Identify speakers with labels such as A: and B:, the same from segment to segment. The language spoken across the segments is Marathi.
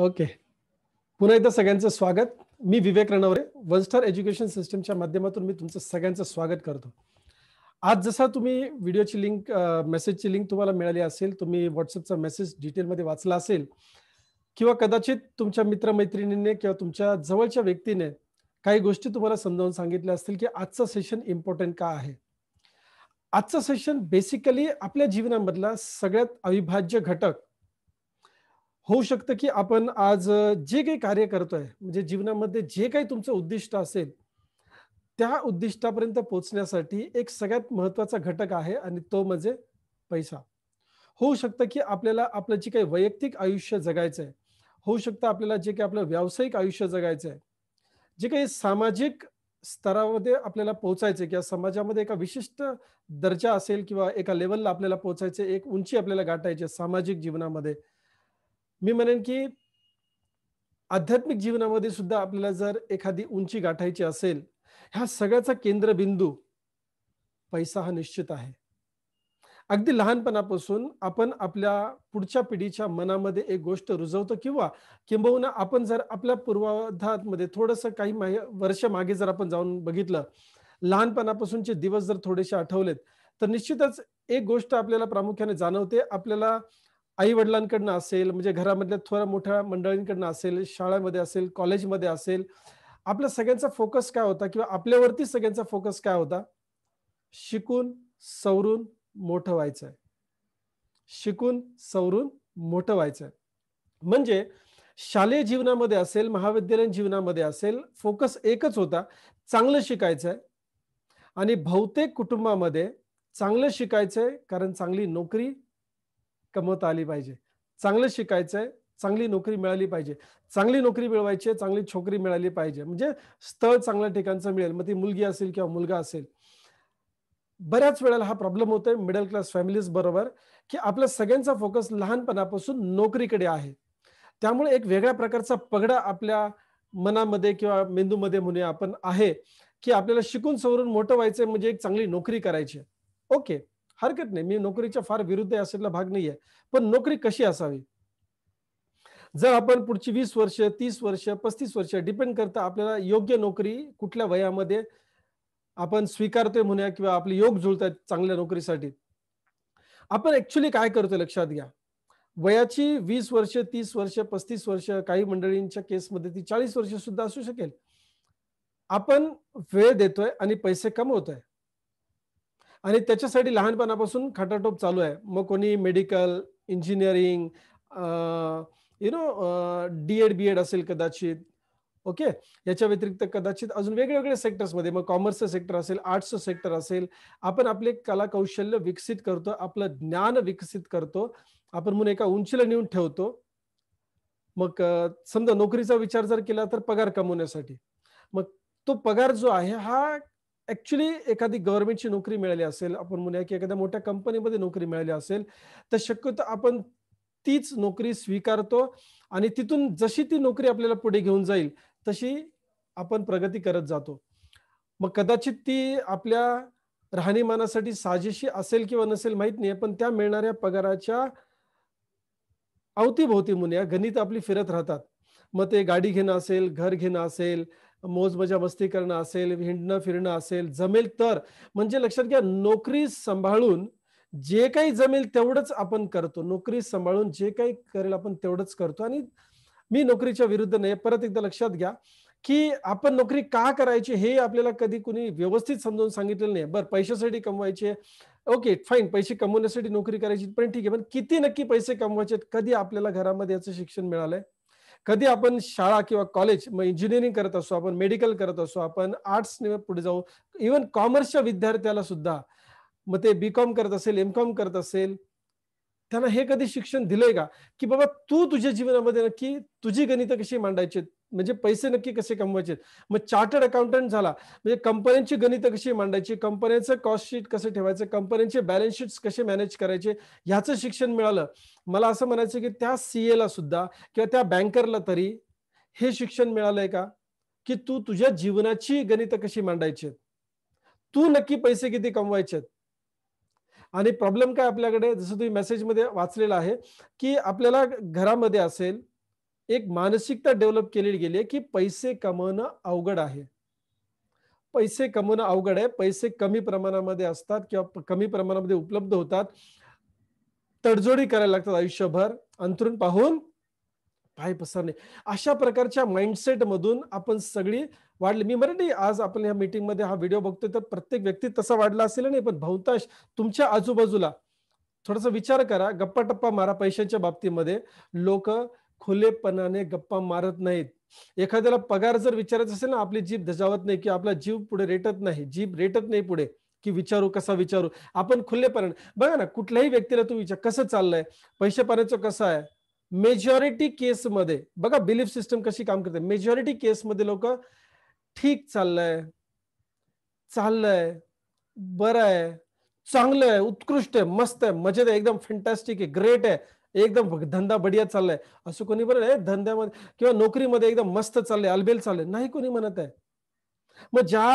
A: ओके पुन्हा एकदा सगळ्यांचं स्वागत मी विवेक रणवरे वनस्टार एज्युकेशन सिस्टमच्या माध्यमातून मी तुमचं सगळ्यांचं स्वागत करतो आज जसा तुम्ही व्हिडिओची लिंक मेसेजची लिंक तुम्हाला मिळाली असेल तुम्ही व्हॉट्सअपचा मेसेज डिटेलमध्ये वाचला असेल किंवा कदाचित तुमच्या मित्रमैत्रिणीने किंवा तुमच्या जवळच्या व्यक्तीने काही गोष्टी तुम्हाला समजावून सांगितल्या असतील की आजचं सेशन इम्पॉर्टंट का आहे आजचं सेशन बेसिकली आपल्या जीवनामधला सगळ्यात अविभाज्य घटक होऊ शकतं की आपण आज जे काही कार्य करतोय म्हणजे जीवनामध्ये जे काही तुमचं उद्दिष्ट असेल त्या उद्दिष्टापर्यंत पोहोचण्यासाठी एक सगळ्यात महत्वाचा घटक आहे आणि तो म्हणजे पैसा होऊ शकतं की आपल्याला आपलं जे काही वैयक्तिक आयुष्य जगायचं आहे होऊ शकतं आपल्याला जे काही आपलं व्यावसायिक आयुष्य जगायचं आहे जे काही सामाजिक स्तरामध्ये आपल्याला पोहोचायचे किंवा समाजामध्ये एका विशिष्ट दर्जा असेल किंवा एका लेवलला आपल्याला आहे एक उंची आपल्याला गाठायची सामाजिक जीवनामध्ये मी म्हणेन की आध्यात्मिक जीवनामध्ये सुद्धा आपल्याला जर एखादी उंची गाठायची असेल ह्या सगळ्याचा केंद्रबिंदू पैसा हा निश्चित आहे अगदी लहानपणापासून आपण आपल्या पुढच्या पिढीच्या मनामध्ये एक गोष्ट रुजवतो किंवा किंबहुना आपण जर आपल्या पूर्वाधामध्ये थोडंसं काही वर्ष मागे जर आपण जाऊन बघितलं लहानपणापासूनचे दिवस जर थोडेसे आठवलेत तर निश्चितच एक गोष्ट आपल्याला प्रामुख्याने जाणवते आपल्याला आई वडिलांकडनं असेल म्हणजे घरामधल्या थोड्या मोठ्या मंडळींकडनं असेल शाळेमध्ये असेल कॉलेजमध्ये असेल आपल्या सगळ्यांचा फोकस काय होता किंवा आपल्यावरती सगळ्यांचा फोकस काय होता शिकून सवरून मोठं व्हायचं शिकून सवरून मोठं व्हायचं म्हणजे शालेय जीवनामध्ये असेल महाविद्यालयीन जीवनामध्ये असेल फोकस एकच होता चांगलं शिकायचं आणि बहुतेक कुटुंबामध्ये चांगलं शिकायचं कारण चांगली नोकरी कमवता आली पाहिजे चांगलं शिकायचंय चांगली नोकरी मिळाली पाहिजे चांगली नोकरी मिळवायची चांगली छोकरी मिळाली पाहिजे म्हणजे स्थळ चांगल्या ठिकाणचं मिळेल मग ती मुलगी असेल किंवा मुलगा असेल बऱ्याच वेळेला हा प्रॉब्लेम होतोय मिडल क्लास फॅमिलीज बरोबर की आपल्या सगळ्यांचा फोकस लहानपणापासून नोकरीकडे आहे त्यामुळे एक वेगळ्या प्रकारचा पगडा आपल्या मनामध्ये किंवा मेंदूमध्ये म्हणूया आपण आहे की आपल्याला शिकून सवरून मोठं व्हायचंय म्हणजे एक चांगली नोकरी करायची ओके हरकत नाही मी नोकरीच्या फार विरुद्ध असलेला भाग नाहीये पण नोकरी कशी असावी जर आपण पुढची वीस वर्ष तीस वर्ष पस्तीस वर्ष डिपेंड करता आपल्याला योग्य नोकरी कुठल्या वयामध्ये आपण स्वीकारतोय म्हणूया किंवा आपले योग जुळतात चांगल्या नोकरीसाठी आपण ऍक्च्युली काय करतोय लक्षात घ्या वयाची वीस वर्ष तीस वर्ष पस्तीस वर्ष काही मंडळींच्या केसमध्ये ती चाळीस वर्ष सुद्धा असू शकेल आपण वेळ देतोय आणि पैसे कमवतोय आणि त्याच्यासाठी लहानपणापासून खटाटोप चालू आहे मग कोणी medical engineering you know D Ed B Ed असेल कदाचित ओके याच्या व्यतिरिक्त कदाचित अजून वेगवेगळ्या सेक्टर्समध्ये मग कॉमर्सचं सेक्टर असेल आर्ट्सचं सेक्टर असेल आपण आपले कला कौशल्य विकसित करतो आपलं ज्ञान विकसित करतो आपण म्हणून एका उंचीला नेऊन ठेवतो मग समजा नोकरीचा विचार जर केला तर पगार कमवण्यासाठी मग तो पगार जो आहे हा ऍक्च्युली एखादी गव्हर्नमेंटची नोकरी मिळाली असेल आपण म्हणूया की एखाद्या मोठ्या कंपनीमध्ये नोकरी मिळाली असेल तर शक्यतो आपण तीच नोकरी स्वीकारतो आणि तिथून जशी ती नोकरी आपल्याला पुढे घेऊन जाईल तशी आपण प्रगती करत जातो मग कदाचित ती आपल्या राहणीमानासाठी साजेशी असेल किंवा नसेल माहीत नाही पण त्या मिळणाऱ्या पगाराच्या अवतीभोवती म्हणूया गणित आपली फिरत राहतात मग ते गाडी घेणं असेल घर घेणं असेल मोजमजा मस्ती करणं असेल हिंडणं फिरणं असेल जमेल तर म्हणजे लक्षात घ्या नोकरी सांभाळून जे काही जमेल तेवढंच आपण करतो नोकरी सांभाळून जे काही करेल आपण तेवढंच करतो आणि मी नोकरीच्या विरुद्ध नाही परत एकदा लक्षात घ्या की आपण नोकरी का करायची हे आपल्याला कधी कुणी व्यवस्थित समजून सांगितलेलं नाही बरं पैशासाठी कमवायचे ओके फाईन पैसे कमवण्यासाठी नोकरी करायची पण ठीक आहे पण किती नक्की पैसे कमवायचे कधी आपल्याला घरामध्ये याचं शिक्षण मिळालंय कधी आपण शाळा किंवा कॉलेज मग इंजिनिअरिंग करत असो आपण मेडिकल करत असो आपण आर्ट्स पुढे जाऊ इवन कॉमर्सच्या विद्यार्थ्याला सुद्धा मग ते बी कॉम करत असेल एम कॉम करत असेल त्यांना हे कधी शिक्षण दिलंय का की बाबा तू तुझ्या जीवनामध्ये नक्की तुझी गणितं कशी मांडायची म्हणजे पैसे नक्की कसे कमवायचे मग चार्टर्ड अकाउंटंट झाला म्हणजे कंपन्यांची गणित कशी मांडायची कंपन्यांचं कॉस्ट शीट कसं ठेवायचं कंपन्यांचे बॅलन्स शीट कसे मॅनेज करायचे ह्याचं शिक्षण मिळालं मला असं म्हणायचं की त्या सीए ला सुद्धा किंवा त्या बँकरला तरी हे शिक्षण मिळालंय का की तू तुझ्या जीवनाची गणित कशी मांडायची तू नक्की पैसे किती कमवायचे आणि प्रॉब्लेम काय आपल्याकडे जसं तुम्ही मेसेज मध्ये वाचलेलं आहे की आपल्याला घरामध्ये असेल एक मानसिकता डेव्हलप केलेली गेली आहे की पैसे कमवणं अवघड आहे पैसे कमवणं अवघड आहे पैसे कमी प्रमाणामध्ये असतात किंवा कमी प्रमाणामध्ये उपलब्ध होतात तडजोडी करायला लागतात आयुष्यभर अंथरून पाहून पाय नाही अशा प्रकारच्या माइंडसेट मधून आपण सगळी वाढली मी मराठी आज आपण या मीटिंगमध्ये हा व्हिडिओ बघतोय तर प्रत्येक व्यक्ती तसा वाढला असेल नाही पण बहुतांश तुमच्या आजूबाजूला थोडासा विचार करा गप्पा टप्पा मारा पैशाच्या बाबतीमध्ये लोक खुलेपणाने गप्पा मारत नाहीत एखाद्याला पगार जर विचारायचा असेल ना आपली जीभ धजावत नाही की आपला जीव पुढे रेटत नाही जीभ रेटत नाही पुढे की विचारू कसा विचारू आपण खुलेपणाने बघा ना कुठल्याही व्यक्तीला तुम्ही विचार कसं चाललंय पैसे पाण्याचं कसं आहे मेजॉरिटी केसमध्ये बघा बिलीफ सिस्टम कशी काम करते मेजॉरिटी केसमध्ये लोक ठीक चाललंय चाललंय बरं आहे चांगलं आहे उत्कृष्ट आहे मस्त आहे मजेत आहे एकदम फॅन्टॅस्टिक आहे ग्रेट आहे एकदम धंदा बढिया चाललाय असं कोणी बरं धंद्यामध्ये किंवा नोकरीमध्ये एकदम मस्त चाललंय अलबेल चाललंय नाही कोणी म्हणत आहे मग ज्या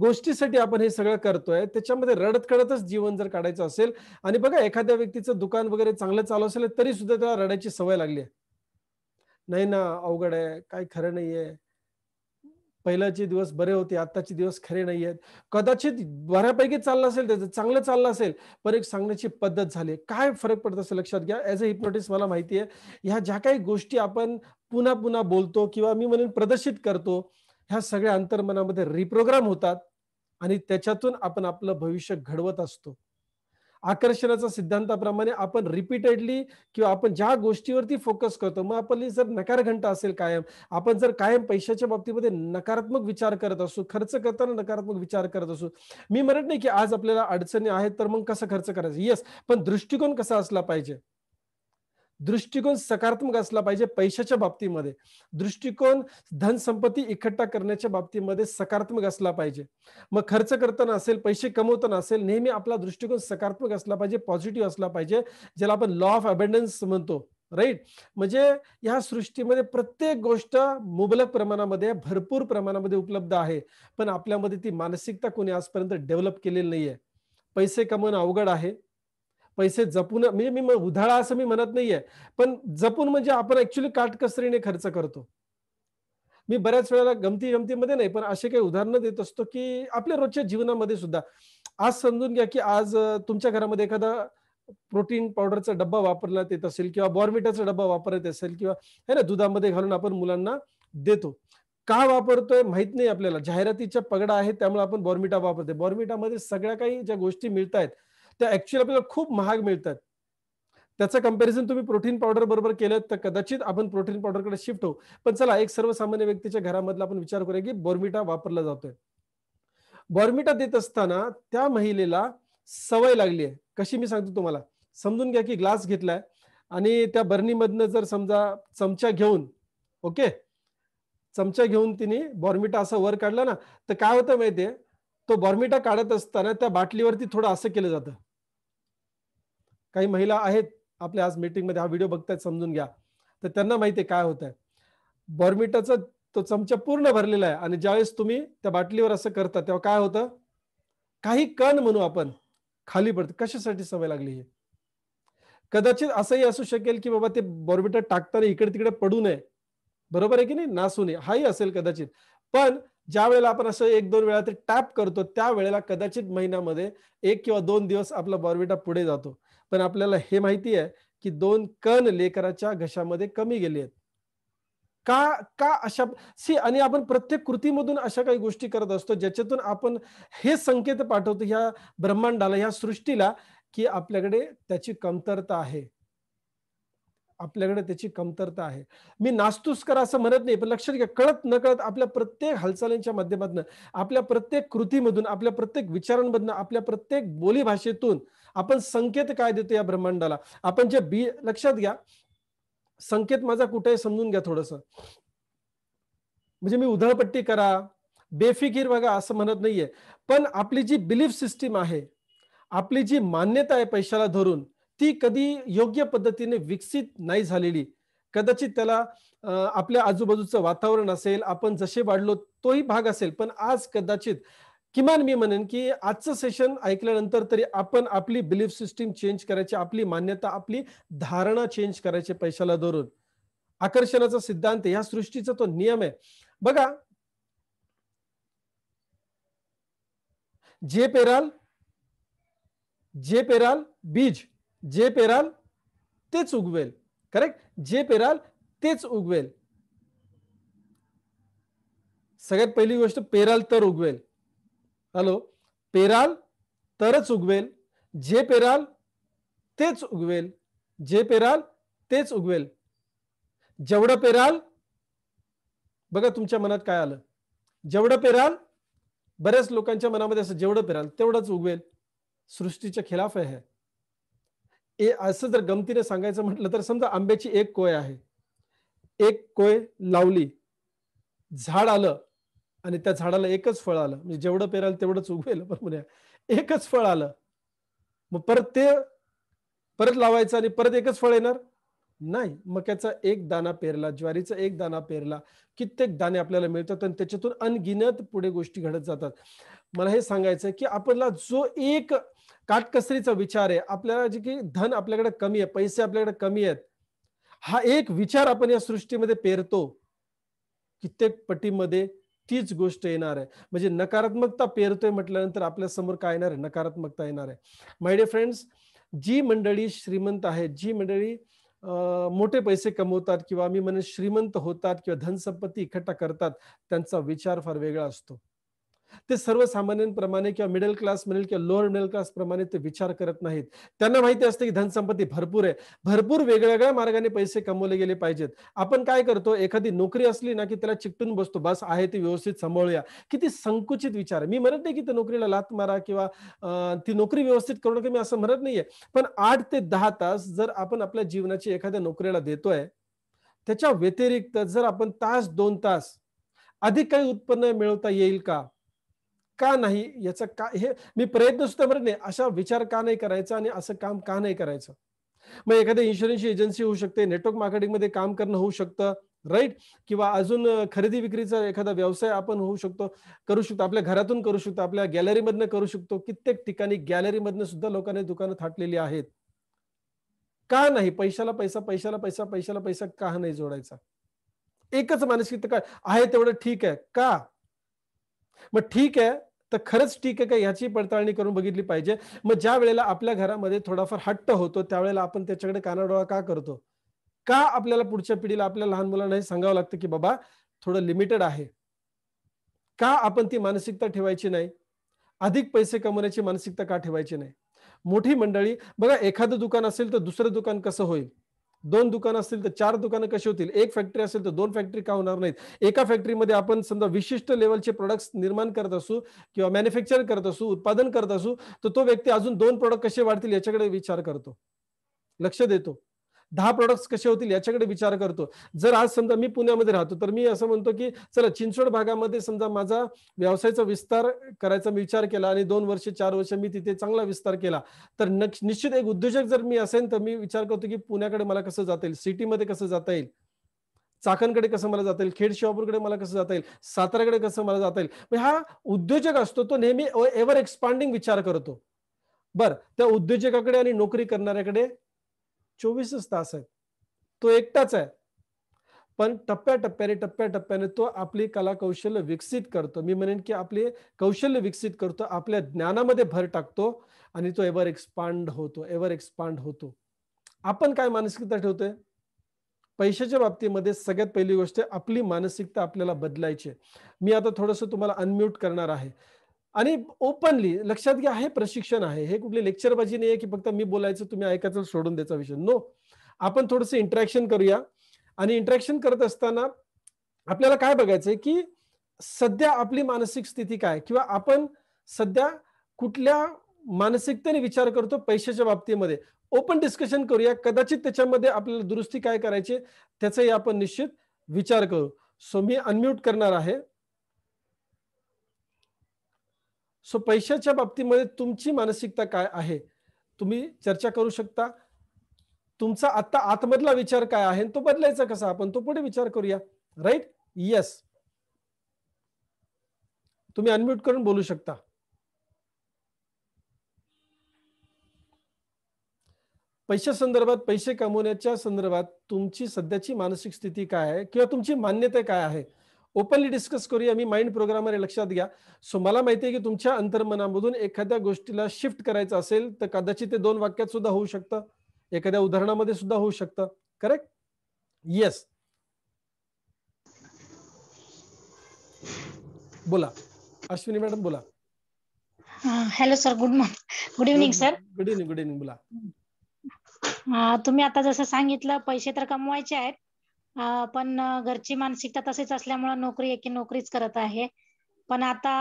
A: गोष्टीसाठी आपण हे सगळं करतोय त्याच्यामध्ये रडत कडतच जीवन जर काढायचं असेल आणि बघा एखाद्या व्यक्तीचं दुकान वगैरे चांगलं चालू असेल तरी सुद्धा त्याला रडायची सवय लागली आहे नाही ना अवघड आहे काय खरं नाहीये पहिल्याचे दिवस बरे होते आत्ताचे दिवस खरे नाही आहेत कदाचित बऱ्यापैकी चाललं असेल त्याचं चांगलं चाललं असेल पण एक सांगण्याची पद्धत झाली काय फरक पडत असेल लक्षात घ्या एज अ हिप्नोटिस्ट मला माहिती आहे ह्या ज्या काही गोष्टी आपण पुन्हा पुन्हा बोलतो किंवा मी म्हणून प्रदर्शित करतो ह्या सगळ्या अंतर्मनामध्ये रिप्रोग्राम होतात आणि त्याच्यातून आपण आपलं भविष्य घडवत असतो आकर्षणाचा सिद्धांताप्रमाणे आपण रिपीटेडली किंवा आपण ज्या गोष्टीवरती फोकस करतो मग आपली जर नकार घंटा असेल कायम आपण जर कायम पैशाच्या बाबतीमध्ये नकारात्मक विचार करत असू खर्च करताना नकारात्मक विचार करत असू मी म्हणत नाही की आज आपल्याला अडचणी आहेत तर मग कसं खर्च करायचं येस पण दृष्टिकोन कसा असला पाहिजे दृष्टिकोन सकारात्मक असला पाहिजे पैशाच्या बाबतीमध्ये दृष्टिकोन धनसंपत्ती इकट्ठा करण्याच्या बाबतीमध्ये सकारात्मक असला पाहिजे मग खर्च करताना असेल पैसे कमवताना असेल नेहमी आपला दृष्टिकोन सकारात्मक असला पाहिजे पॉझिटिव्ह असला पाहिजे ज्याला आपण लॉ ऑफ अबेंडन्स म्हणतो राईट म्हणजे ह्या सृष्टीमध्ये प्रत्येक गोष्ट मुबलक प्रमाणामध्ये भरपूर प्रमाणामध्ये उपलब्ध आहे पण आपल्यामध्ये ती मानसिकता कोणी आजपर्यंत डेव्हलप केलेली नाहीये पैसे कमवणं अवघड आहे पैसे जपून म्हणजे मी उधाळा असं मी म्हणत नाहीये पण जपून म्हणजे आपण ऍक्च्युली काटकसरीने खर्च करतो मी बऱ्याच वेळेला गमती गमतीमध्ये नाही पण असे काही उदाहरणं देत असतो की आपल्या रोजच्या जीवनामध्ये सुद्धा आज समजून घ्या की आज तुमच्या घरामध्ये एखादा प्रोटीन पावडरचा डब्बा वापरण्यात येत असेल किंवा बॉर्मिटाचा डब्बा वापरत असेल किंवा हे ना दुधामध्ये घालून आपण मुलांना देतो का वापरतोय माहित नाही आपल्याला जाहिरातीच्या पगडा आहे त्यामुळे आपण बॉर्मिटा वापरते बॉर्मिटामध्ये सगळ्या काही ज्या गोष्टी मिळत आहेत त्या ऍक्च्युअली आपल्याला खूप महाग मिळतात त्याचं कम्पॅरिझन तुम्ही प्रोटीन पावडर बरोबर केलं तर कदाचित आपण प्रोटीन पावडरकडे शिफ्ट होऊ पण चला एक सर्वसामान्य व्यक्तीच्या घरामधला आपण विचार करूया की बॉर्मिटा वापरला जातोय बॉर्मिटा देत असताना त्या महिलेला सवय लागली आहे कशी मी सांगतो तुम्हाला समजून घ्या की ग्लास घेतलाय आणि त्या बर्नीमधनं जर समजा चमचा घेऊन ओके चमचा घेऊन तिने बॉर्मिटा असं वर काढला ना तर काय होतं माहितीये तो बॉर्मिटा काढत असताना त्या बाटलीवरती थोडं असं केलं जातं काही महिला आहेत आपल्या आज मीटिंगमध्ये हा व्हिडिओ बघतायत समजून घ्या तर त्यांना माहिती काय होत आहे बॉर्मिटाचा तो चमचा पूर्ण भरलेला आहे आणि ज्यावेळेस तुम्ही त्या बाटलीवर असं करता तेव्हा काय होतं काही कण म्हणू आपण खाली पडते कशासाठी सवय लागली हे कदाचित असंही असू शकेल की बाबा ते बॉर्मिटर टाकताना इकडे तिकडे पडू नये बरोबर आहे की नाही नासू नये हाही असेल कदाचित पण ज्या वेळेला आपण असं एक दोन वेळा ते टॅप करतो त्यावेळेला कदाचित महिन्यामध्ये एक किंवा दोन दिवस आपला बॉर्बिटा पुढे जातो पण आपल्याला हे माहिती आहे की दोन कण लेकराच्या घशामध्ये कमी गेले आहेत का का अशा सी आणि आपण प्रत्येक कृतीमधून अशा काही गोष्टी करत असतो ज्याच्यातून आपण हे संकेत पाठवतो ह्या ब्रह्मांडाला ह्या सृष्टीला की आपल्याकडे त्याची कमतरता आहे आपल्याकडे त्याची कमतरता आहे मी नास्तूस करा असं म्हणत नाही पण लक्षात घ्या कळत न कळत आपल्या प्रत्येक हालचालींच्या माध्यमातून आपल्या प्रत्येक कृतीमधून आपल्या प्रत्येक विचारांमधून आपल्या प्रत्येक बोलीभाषेतून आपण संकेत काय देतो या ब्रह्मांडाला आपण जे बी लक्षात घ्या संकेत माझा कुठे समजून घ्या थोडस म्हणजे मी उधळपट्टी करा बेफिकीर बघा असं म्हणत नाहीये पण आपली जी बिलीफ सिस्टीम आहे आपली जी मान्यता आहे पैशाला धरून ती कधी योग्य पद्धतीने विकसित नाही झालेली कदाचित त्याला आपल्या आजूबाजूचं वातावरण असेल आपण जसे वाढलो तोही भाग असेल पण आज कदाचित किमान मी म्हणेन की आजचं सेशन ऐकल्यानंतर तरी आपण आपली बिलीफ सिस्टीम चेंज करायची आपली मान्यता आपली धारणा चेंज करायचे पैशाला धरून आकर्षणाचा सिद्धांत या सृष्टीचा तो नियम आहे बघा जे पेराल जे पेराल बीज जे पेराल तेच उगवेल करेक्ट जे पेराल तेच उगवेल सगळ्यात पहिली गोष्ट पेराल तर उगवेल हॅलो पेराल तरच उगवेल जे पेराल तेच उगवेल जे पेराल तेच उगवेल जेवढं पेराल बघा तुमच्या मनात काय आलं जेवढं पेराल बऱ्याच लोकांच्या मनामध्ये असं जेवढं पेराल तेवढंच उगवेल सृष्टीच्या खिलाफ आहे ए असं जर गमतीने सांगायचं म्हटलं तर समजा आंब्याची एक कोय आहे एक कोय लावली झाड आलं आणि त्या झाडाला एकच फळ आलं म्हणजे जेवढं पेराल तेवढंच उगवेल पण एकच फळ आलं मग परत ते परत लावायचं आणि परत एकच फळ येणार नाही मक्याचा एक दाना पेरला ज्वारीचा एक दाना पेरला कित्येक दाणे आपल्याला मिळतात आणि त्याच्यातून अनगिनत पुढे गोष्टी घडत जातात मला हे सांगायचं की आपल्याला जो एक काटकसरीचा विचार आहे आपल्याला जे की धन आपल्याकडे कमी आहे पैसे आपल्याकडे कमी आहेत हा एक विचार आपण या सृष्टीमध्ये पेरतो कित्येक पटीमध्ये तीच गोष्ट येणार आहे म्हणजे नकारात्मकता पेरतोय म्हटल्यानंतर आपल्या समोर काय येणार आहे नकारात्मकता येणार आहे माय डे फ्रेंड्स जी मंडळी श्रीमंत आहेत जी मंडळी मोठे पैसे कमवतात किंवा मी म्हणे श्रीमंत होतात किंवा धनसंपत्ती इकट्ठा करतात त्यांचा विचार फार वेगळा असतो ते सर्वसामान्यांप्रमाणे किंवा मिडल क्लास म्हणेल किंवा लोअर मिडल क्लास प्रमाणे ते विचार करत नाहीत त्यांना माहिती असते की धनसंपत्ती भरपूर आहे भरपूर वेगवेगळ्या मार्गाने पैसे कमवले गेले पाहिजेत आपण काय करतो एखादी नोकरी असली ना की त्याला चिकटून बसतो बस आहे ती व्यवस्थित सांभाळूया किती संकुचित विचार मी म्हणत नाही की त्या नोकरीला लात मारा किंवा ती नोकरी व्यवस्थित करू नका मी असं म्हणत नाहीये पण आठ ते दहा तास जर आपण आपल्या जीवनाची एखाद्या नोकरीला देतोय त्याच्या व्यतिरिक्त जर आपण तास दोन तास अधिक काही उत्पन्न मिळवता येईल का का नाही याचा का हे मी प्रयत्न सुद्धा करत नाही असा विचार का नाही करायचा आणि असं काम का नाही करायचं मग एखाद्या इन्शुरन्स एजन्सी होऊ शकते नेटवर्क मार्केटिंगमध्ये काम करणं होऊ शकतं राईट किंवा अजून खरेदी विक्रीचा एखादा व्यवसाय आपण होऊ शकतो करू शकतो आपल्या घरातून करू शकतो आपल्या गॅलरीमधनं करू शकतो कित्येक ठिकाणी गॅलरी गॅलरीमधनं सुद्धा लोकांनी दुकानं थाटलेली आहेत का नाही पैशाला पैसा पैशाला पैसा पैशाला पैसा का नाही जोडायचा एकच मानसिकता काय आहे तेवढं ठीक आहे का मग ठीक आहे तर खरंच ठीक आहे का ह्याची पडताळणी करून बघितली पाहिजे मग ज्या वेळेला आपल्या घरामध्ये थोडाफार हट्ट होतो त्यावेळेला आपण त्याच्याकडे कानाडोळा का करतो का आपल्याला पुढच्या पिढीला आपल्या लहान मुलांना हे सांगावं लागतं की बाबा थोडं लिमिटेड आहे का आपण ती मानसिकता ठेवायची नाही अधिक पैसे कमवण्याची मानसिकता का ठेवायची नाही मोठी मंडळी बघा एखादं दुकान असेल तर दुसरं दुकान कसं होईल दोन दुकानं असतील तर चार दुकानं कशी होतील एक फॅक्टरी असेल तर दोन फॅक्टरी का होणार नाहीत एका फॅक्टरीमध्ये आपण समजा विशिष्ट लेवलचे प्रोडक्ट्स निर्माण करत असू किंवा मॅन्युफॅक्चर करत असू उत्पादन करत असू तर तो व्यक्ती अजून दोन प्रोडक्ट कसे वाढतील याच्याकडे विचार करतो लक्ष देतो दहा प्रोडक्ट्स कसे होतील याच्याकडे विचार करतो जर आज समजा मी पुण्यामध्ये राहतो तर मी असं म्हणतो की चला चिंचवड भागामध्ये समजा माझा व्यवसायाचा विस्तार करायचा मी विचार केला आणि दोन वर्ष चार वर्ष मी तिथे चांगला विस्तार केला तर निश्चित एक उद्योजक जर मी असेल तर मी विचार करतो की पुण्याकडे मला कसं जाता येईल सिटीमध्ये कसं जाता येईल चाकणकडे कसं मला जाता येईल खेड शिवापूरकडे मला कसं जाता येईल साताराकडे कसं मला जाता येईल हा उद्योजक असतो तो नेहमी एव्हर एक्सपांडिंग विचार करतो बर त्या उद्योजकाकडे आणि नोकरी करणाऱ्याकडे चोवीसच तास आहेत तो एकटाच आहे पण टप्प्या टप्प्याने टप्प्या टप्प्याने तो आपली कला कौशल्य विकसित करतो मी म्हणेन की आपले कौशल्य विकसित करतो आपल्या ज्ञानामध्ये भर टाकतो आणि तो एव्हर एक्सपांड होतो एव्हर एक्सपांड होतो आपण काय मानसिकता ठेवतोय पैशाच्या बाबतीमध्ये सगळ्यात पहिली गोष्ट आपली मानसिकता आपल्याला बदलायची मी आता थोडस तुम्हाला अनम्यूट करणार आहे आणि ओपनली लक्षात घ्या हे प्रशिक्षण आहे हे कुठले लेक्चरबाजी नाही आहे की फक्त मी बोलायचं तुम्ही ऐकायचं सोडून द्यायचा विषय नो आपण थोडंसं इंटरॅक्शन करूया आणि इंटरॅक्शन करत असताना आपल्याला काय बघायचंय की सध्या आपली मानसिक स्थिती काय किंवा आपण सध्या कुठल्या मानसिकतेने विचार करतो पैशाच्या बाबतीमध्ये ओपन डिस्कशन करूया कदाचित त्याच्यामध्ये आपल्याला दुरुस्ती काय करायची त्याचाही आपण निश्चित विचार करू सो मी अनम्यूट करणार आहे सो पैशाच्या बाबतीमध्ये तुमची मानसिकता काय आहे तुम्ही चर्चा करू शकता तुमचा आत्ता आतमधला विचार काय आहे तो बदलायचा कसा आपण तो पुढे विचार करूया राईट येस तुम्ही अनम्यूट करून बोलू शकता पैशा संदर्भात पैसे कमवण्याच्या संदर्भात तुमची सध्याची मानसिक स्थिती काय आहे किंवा तुमची मान्यता काय आहे ओपनली डिस्कस करूया मी माइंड प्रोग्रामर मध्ये लक्षात घ्या सो मला माहिती आहे की तुमच्या अंतर्मनामधून एखाद्या गोष्टीला शिफ्ट करायचं असेल तर कदाचित ते दोन वाक्यात सुद्धा होऊ शकतं एखाद्या उदाहरणामध्ये सुद्धा होऊ शकतं करेक्ट येस बोला अश्विनी मॅडम बोला
B: hello sir good morning good evening sir
A: good evening good evening
B: बोला तुम्ही आता जसं सांगितलं पैसे तर कमवायचे आहेत पण घरची मानसिकता तशीच असल्यामुळे नोकरी एक नोकरीच करत आहे. पण आता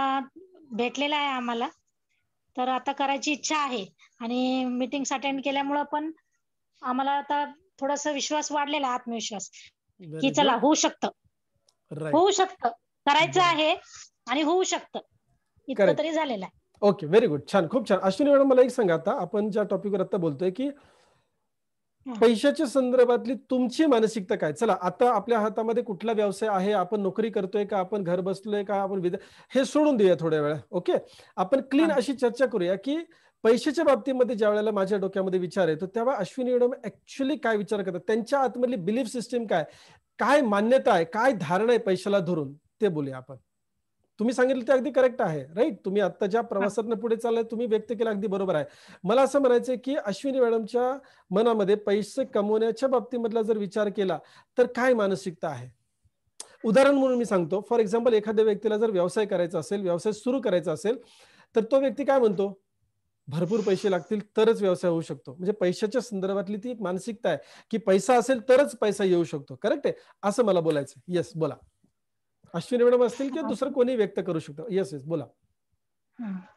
B: भेटलेला आहे आम्हाला. तर आता करायची इच्छा आहे आणि मीटिंग अटेंड केल्यामुळं पण आम्हाला आता थोडासा विश्वास वाढलेला आत्मविश्वास की चला होऊ शकतं. होऊ शकतं. करायचं आहे आणि होऊ शकतं. इतकं तरी झालेलं आहे.
A: ओके व्हेरी गुड छान खूप छान अश्विनी मॅडम मला एक सांगा आता आपण ज्या टॉपिकवर आता बोलतोय की पैशाच्या संदर्भातली तुमची मानसिकता काय चला आता आपल्या हातामध्ये कुठला व्यवसाय आहे आपण नोकरी करतोय का आपण घर बसलोय का आपण हे सोडून देऊया थोड्या वेळा ओके आपण क्लीन अशी चर्चा करूया की पैशाच्या बाबतीमध्ये ज्या वेळेला माझ्या डोक्यामध्ये विचार येतो तेव्हा अश्विनी मॅडम ऍक्च्युली काय विचार करतात त्यांच्या आतमधली बिलीफ सिस्टीम काय काय मान्यता आहे काय धारणा आहे पैशाला धरून ते बोलूया आपण तुम्ही सांगितलं ते अगदी करेक्ट आहे राईट तुम्ही आता ज्या प्रवासात पुढे चाललाय तुम्ही व्यक्त केलं अगदी बरोबर आहे मला असं म्हणायचं की अश्विनी मॅडमच्या मनामध्ये पैसे कमवण्याच्या बाबतीमधला जर विचार केला तर काय मानसिकता आहे उदाहरण म्हणून मी सांगतो फॉर एक्झाम्पल एखाद्या व्यक्तीला जर व्यवसाय करायचा असेल व्यवसाय सुरू करायचा असेल तर तो व्यक्ती काय म्हणतो भरपूर पैसे लागतील तरच व्यवसाय होऊ शकतो म्हणजे पैशाच्या संदर्भातली ती एक मानसिकता आहे की पैसा असेल तरच पैसा येऊ शकतो करेक्ट आहे असं मला बोलायचं येस बोला अश्विनी मॅडम असतील किंवा दुसरं कोणी व्यक्त करू शकतो येस येस बोला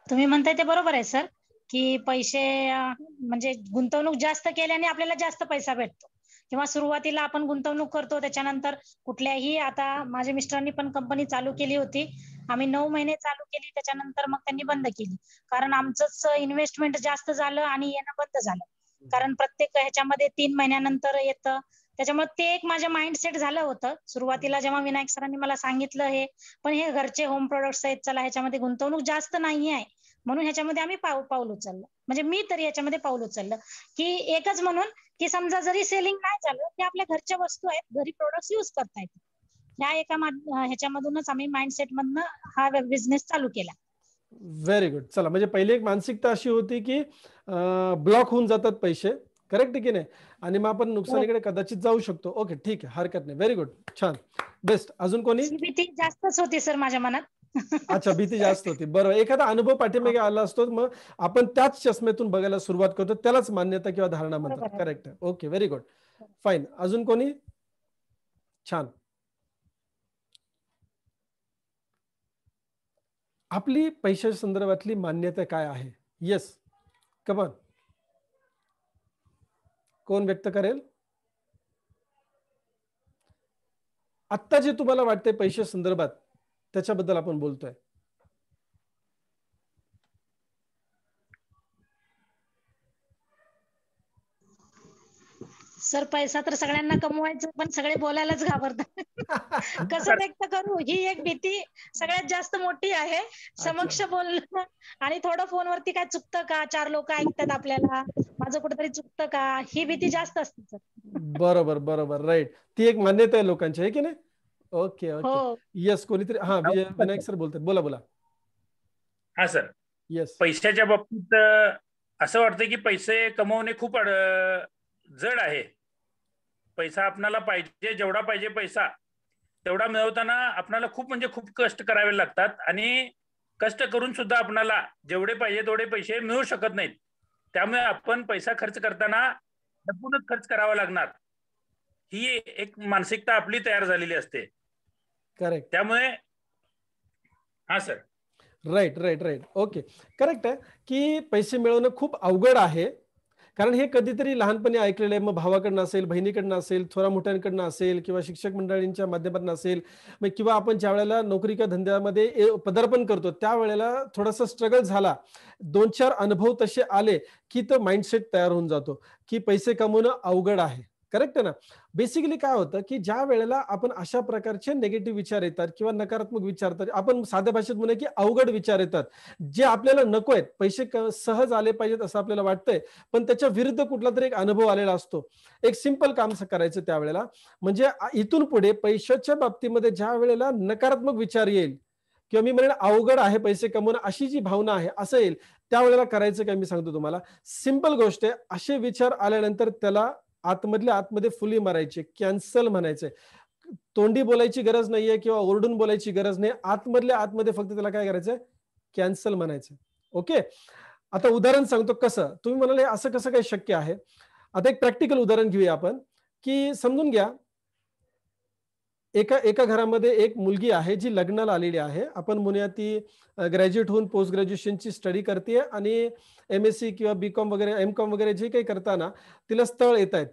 B: तुम्ही म्हणताय ते बरोबर आहे सर की पैसे म्हणजे गुंतवणूक जास्त केल्याने आपल्याला जास्त पैसा भेटतो किंवा सुरुवातीला आपण गुंतवणूक करतो त्याच्यानंतर कुठल्याही आता माझ्या मिस्टरांनी पण कंपनी चालू केली होती आम्ही नऊ महिने चालू केली त्याच्यानंतर मग त्यांनी बंद केली कारण आमचंच इन्व्हेस्टमेंट जास्त झालं आणि येणं बंद झालं कारण प्रत्येक ह्याच्यामध्ये तीन महिन्यानंतर येतं त्याच्यामुळे ते एक माझ्या माइंडसेट झालं होतं सुरुवातीला जेव्हा विनायक सरांनी मला सांगितलं हे पण हे घरचे होम प्रोडक्ट्स आहेत चला ह्याच्यामध्ये गुंतवणूक जास्त नाही आहे म्हणून ह्याच्यामध्ये आम्ही पाऊ पाऊल उचललं म्हणजे मी तरी याच्यामध्ये पाऊल उचललं की एकच म्हणून की समजा जरी सेलिंग नाही झालं की आपल्या घरच्या वस्तू आहेत घरी प्रोडक्ट्स युज करता येतात ह्या एका ह्याच्यामधूनच आम्ही माइंडसेट मधन हा बिझनेस चालू केला
A: व्हेरी गुड चला म्हणजे पहिली एक मानसिकता अशी होती की ब्लॉक होऊन जातात पैसे करेक्ट की नाही आणि मग आपण नुकसानीकडे हो. कदाचित जाऊ शकतो ओके ठीक आहे हरकत नाही व्हेरी गुड छान बेस्ट अजून कोणी भीती जास्तच
B: होती सर माझ्या मनात
A: अच्छा भीती जास्त होती बरं एखादा अनुभव पाठीमागे हो. आला असतो मग आपण त्याच चष्मेतून बघायला सुरुवात करतो त्यालाच मान्यता किंवा धारणा म्हणतात correct okay very good fine अजून कोणी छान आपली पैशा संदर्भातली मान्यता काय आहे येस कमान कोण व्यक्त करेल आत्ता जे तुम्हाला वाटते पैसे संदर्भात त्याच्याबद्दल आपण बोलतोय
B: सर पैसा तर सगळ्यांना कमवायचा पण सगळे बोलायलाच घाबरतात कसं व्यक्त करू ही एक भीती सगळ्यात जास्त मोठी आहे समक्ष बोलणं आणि थोडं फोनवरती काय चुकतं का चार लोक ऐकतात आपल्याला माझं कुठेतरी चुकतं का ही भीती जास्त असते
A: बरोबर बरोबर राईट ती एक मान्यता आहे लोकांची आहे की नाही ओके ओके येस कोणीतरी हा हो, विनायक सर बोलतात बोला बोला हा सर येस पैशाच्या बाबतीत असं वाटतं की पैसे कमवणे खूप जड आहे पैसा आपणाला पाहिजे जेवढा पाहिजे पैसा तेवढा मिळवताना आपल्याला खूप म्हणजे खूप कष्ट करावे लागतात आणि कष्ट करून सुद्धा आपणाला जेवढे पाहिजे तेवढे पैसे मिळू शकत नाहीत त्यामुळे आपण पैसा खर्च करताना जपूनच खर्च करावा लागणार ही एक मानसिकता आपली तयार झालेली असते करेक्ट त्यामुळे हा sir right right right okay correct आहे की पैसे मिळवणं खूप अवघड आहे कारण हे कधीतरी लहानपणी ऐकलेलं आहे मग भावाकडनं असेल बहिणीकडनं असेल थोरा मोठ्यांकडनं असेल किंवा शिक्षक मंडळींच्या माध्यमातून असेल किंवा आपण ज्या वेळेला नोकरी किंवा धंद्यामध्ये पदार्पण करतो त्यावेळेला थोडासा स्ट्रगल झाला दोन चार अनुभव तसे आले की तो माइंडसेट तयार होऊन जातो की पैसे कमवणं अवघड आहे करेक्ट आहे ना बेसिकली काय होतं की ज्या वेळेला आपण अशा प्रकारचे नेगेटिव्ह विचार येतात किंवा नकारात्मक विचार येतात आपण साध्या भाषेत म्हणे की अवघड विचार येतात जे आपल्याला नको आहेत पैसे सहज आले पाहिजेत असं आपल्याला वाटतंय पण त्याच्या विरुद्ध कुठला तरी एक अनुभव आलेला असतो एक सिंपल काम करायचं त्यावेळेला म्हणजे इथून पुढे पैशाच्या बाबतीमध्ये ज्या वेळेला नकारात्मक विचार येईल किंवा मी म्हणेन अवघड आहे पैसे कमवणं अशी जी भावना आहे असं येईल त्यावेळेला करायचं काय मी सांगतो तुम्हाला सिंपल गोष्ट आहे असे विचार आल्यानंतर त्याला आतमधल्या आतमध्ये फुली मारायचे कॅन्सल म्हणायचे तोंडी बोलायची गरज नाहीये किंवा ओरडून बोलायची गरज नाही आतमधल्या आतमध्ये फक्त त्याला काय करायचंय कॅन्सल म्हणायचं ओके आता उदाहरण सांगतो कसं तुम्ही म्हणाले असं कसं काय शक्य आहे आता एक प्रॅक्टिकल उदाहरण घेऊया आपण की समजून घ्या एका एका घरामध्ये एक मुलगी आहे जी लग्नाला आलेली आहे आपण म्हणूया ती ग्रॅज्युएट होऊन पोस्ट ग्रॅज्युएशनची स्टडी करते आणि एम एस सी किंवा बी कॉम वगैरे एम कॉम वगैरे जे काही करताना तिला स्थळ येत आहेत